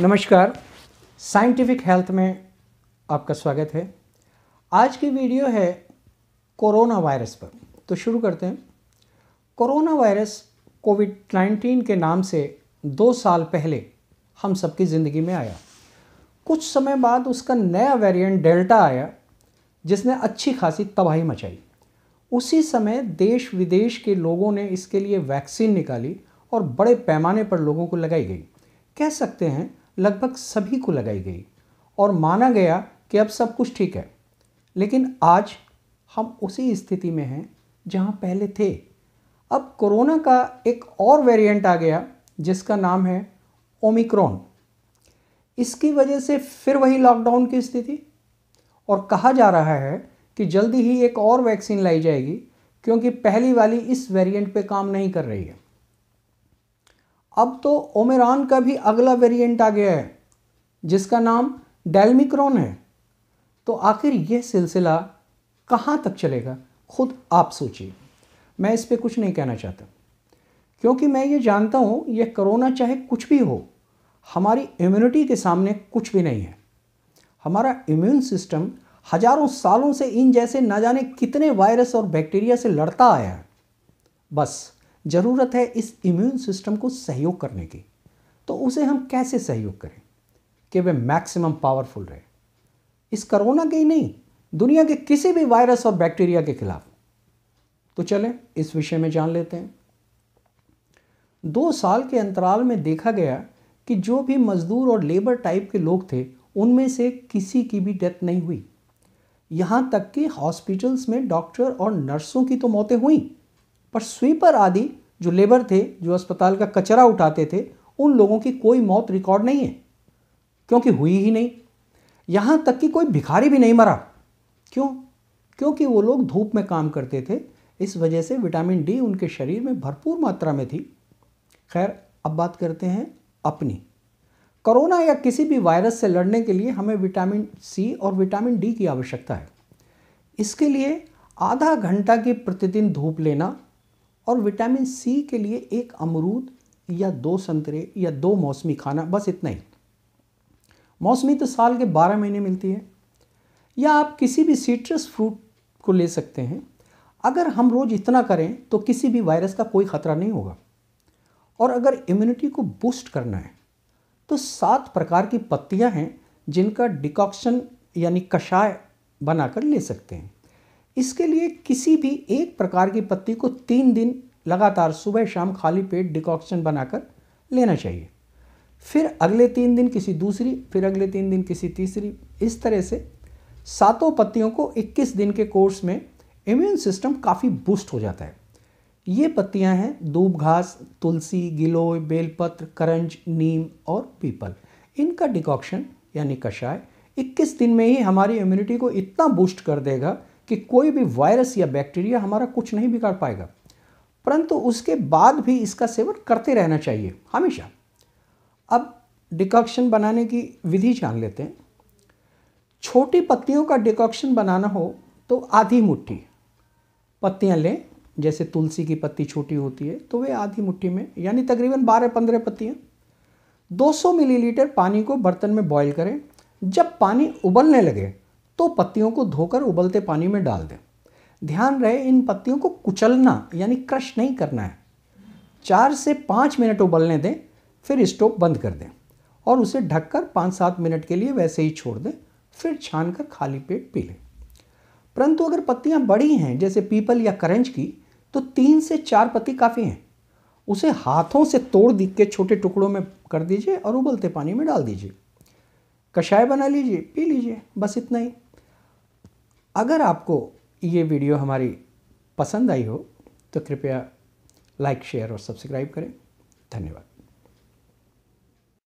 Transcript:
नमस्कार scientific health में आपका स्वागत है आज की वीडियो है कोरोना वायरस पर तो शुरू करते हैं कोरोना वायरस कोविड नाइन्टीन के नाम से दो साल पहले हम सबकी ज़िंदगी में आया कुछ समय बाद उसका नया वेरिएंट डेल्टा आया जिसने अच्छी खासी तबाही मचाई उसी समय देश विदेश के लोगों ने इसके लिए वैक्सीन निकाली और बड़े पैमाने पर लोगों को लगाई गई कह सकते हैं लगभग सभी को लगाई गई और माना गया कि अब सब कुछ ठीक है लेकिन आज हम उसी स्थिति में हैं जहां पहले थे अब कोरोना का एक और वेरिएंट आ गया जिसका नाम है ओमिक्रॉन इसकी वजह से फिर वही लॉकडाउन की स्थिति और कहा जा रहा है कि जल्दी ही एक और वैक्सीन लाई जाएगी क्योंकि पहली वाली इस वेरिएंट पे काम नहीं कर रही है अब तो ओमेरान का भी अगला वेरिएंट आ गया है जिसका नाम डेलमिक्रॉन है तो आखिर यह सिलसिला कहाँ तक चलेगा खुद आप सोचिए मैं इस पर कुछ नहीं कहना चाहता क्योंकि मैं ये जानता हूँ यह कोरोना चाहे कुछ भी हो हमारी इम्यूनिटी के सामने कुछ भी नहीं है हमारा इम्यून सिस्टम हजारों सालों से इन जैसे ना जाने कितने वायरस और बैक्टीरिया से लड़ता आया है बस ज़रूरत है इस इम्यून सिस्टम को सहयोग करने की तो उसे हम कैसे सहयोग करें कि वे मैक्सिमम पावरफुल रहे इस कोरोना के ही नहीं दुनिया के किसी भी वायरस और बैक्टीरिया के खिलाफ तो चले इस विषय में जान लेते हैं दो साल के अंतराल में देखा गया कि जो भी मजदूर और लेबर टाइप के लोग थे उनमें से किसी की भी डेथ नहीं हुई यहाँ तक कि हॉस्पिटल्स में डॉक्टर और नर्सों की तो मौतें हुई पर स्वीपर आदि जो लेबर थे जो अस्पताल का कचरा उठाते थे उन लोगों की कोई मौत रिकॉर्ड नहीं है क्योंकि हुई ही नहीं यहाँ तक कि कोई भिखारी भी नहीं मरा क्यों क्योंकि वो लोग धूप में काम करते थे इस वजह से विटामिन डी उनके शरीर में भरपूर मात्रा में थी खैर अब बात करते हैं अपनी कोरोना या किसी भी वायरस से लड़ने के लिए हमें विटामिन सी और विटामिन डी की आवश्यकता है इसके लिए आधा घंटा की प्रतिदिन धूप लेना और विटामिन सी के लिए एक अमरूद या दो संतरे या दो मौसमी खाना बस इतना ही मौसमी तो साल के बारह महीने मिलती है या आप किसी भी सीट्रस फ्रूट को ले सकते हैं अगर हम रोज़ इतना करें तो किसी भी वायरस का कोई ख़तरा नहीं होगा और अगर इम्यूनिटी को बूस्ट करना है तो सात प्रकार की पत्तियां हैं जिनका डिकॉक्शन यानी कषाय बनाकर ले सकते हैं इसके लिए किसी भी एक प्रकार की पत्ती को तीन दिन लगातार सुबह शाम खाली पेट डिकॉक्शन बनाकर लेना चाहिए फिर अगले तीन दिन किसी दूसरी फिर अगले तीन दिन किसी तीसरी इस तरह से सातों पत्तियों को 21 दिन के कोर्स में इम्यून सिस्टम काफ़ी बूस्ट हो जाता है ये पत्तियां हैं दूब घास तुलसी गिलोय बेलपत्र करंज नीम और पीपल इनका डिकॉक्शन यानी कषाय 21 दिन में ही हमारी इम्यूनिटी को इतना बूस्ट कर देगा कि कोई भी वायरस या बैक्टीरिया हमारा कुछ नहीं बिगाड़ पाएगा परंतु उसके बाद भी इसका सेवन करते रहना चाहिए हमेशा अब डिकॉक्शन बनाने की विधि जान लेते हैं छोटी पत्तियों का डिकॉक्शन बनाना हो तो आधी मुट्ठी पत्तियां लें जैसे तुलसी की पत्ती छोटी होती है तो वे आधी मुट्ठी में यानी तकरीबन 12-15 पत्तियां 200 मिलीलीटर पानी को बर्तन में बॉईल करें जब पानी उबलने लगे तो पत्तियों को धोकर उबलते पानी में डाल दें ध्यान रहे इन पत्तियों को कुचलना यानी क्रश नहीं करना है चार से पाँच मिनट उबलने दें फिर स्टोव बंद कर दें और उसे ढककर पाँच सात मिनट के लिए वैसे ही छोड़ दें फिर छान कर खाली पेट पी लें परंतु अगर पत्तियाँ बड़ी हैं जैसे पीपल या करंज की तो तीन से चार पत्ती काफ़ी हैं उसे हाथों से तोड़ दिख के छोटे टुकड़ों में कर दीजिए और उबलते पानी में डाल दीजिए कषाय बना लीजिए पी लीजिए बस इतना ही अगर आपको ये वीडियो हमारी पसंद आई हो तो कृपया लाइक शेयर और सब्सक्राइब करें धन्यवाद